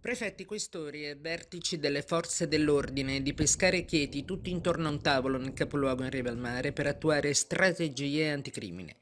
Prefetti, questori e vertici delle forze dell'ordine di pescare Chieti tutti intorno a un tavolo nel capoluogo in riva al mare per attuare strategie anticrimine.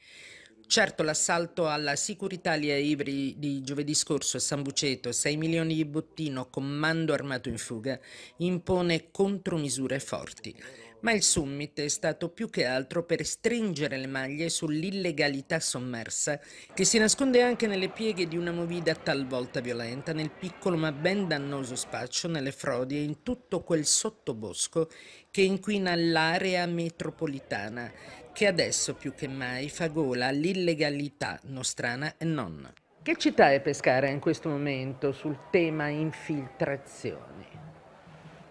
Certo, l'assalto alla Sicuritalia Ivri di giovedì scorso a San Buceto, 6 milioni di bottino, comando armato in fuga, impone contromisure forti ma il summit è stato più che altro per stringere le maglie sull'illegalità sommersa, che si nasconde anche nelle pieghe di una movida talvolta violenta, nel piccolo ma ben dannoso spaccio, nelle frodi e in tutto quel sottobosco che inquina l'area metropolitana, che adesso più che mai fa gola all'illegalità nostrana e non. Che città è Pescara in questo momento sul tema infiltrazioni?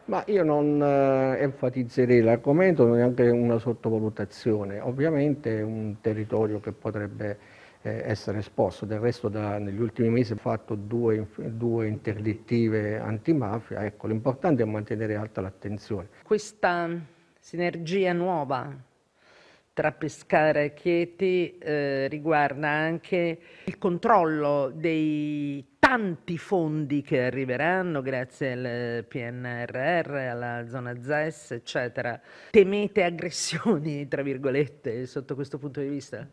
Ma io non eh, enfatizzerei l'argomento, non è neanche una sottovalutazione. Ovviamente è un territorio che potrebbe eh, essere esposto. Del resto da, negli ultimi mesi ho fatto due, due interdittive antimafia. Ecco, l'importante è mantenere alta l'attenzione. Questa sinergia nuova tra Pescara e Chieti eh, riguarda anche il controllo dei tanti fondi che arriveranno grazie al eh, PNRR, alla zona ZES, eccetera. Temete aggressioni, tra virgolette, sotto questo punto di vista?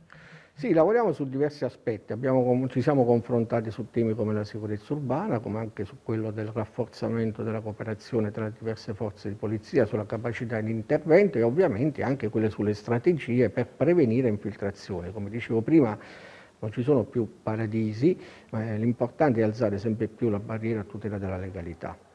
Sì, lavoriamo su diversi aspetti, Abbiamo, ci siamo confrontati su temi come la sicurezza urbana, come anche su quello del rafforzamento della cooperazione tra le diverse forze di polizia, sulla capacità di intervento e ovviamente anche quelle sulle strategie per prevenire infiltrazioni. Come dicevo prima, non ci sono più paradisi, ma l'importante è alzare sempre più la barriera a tutela della legalità.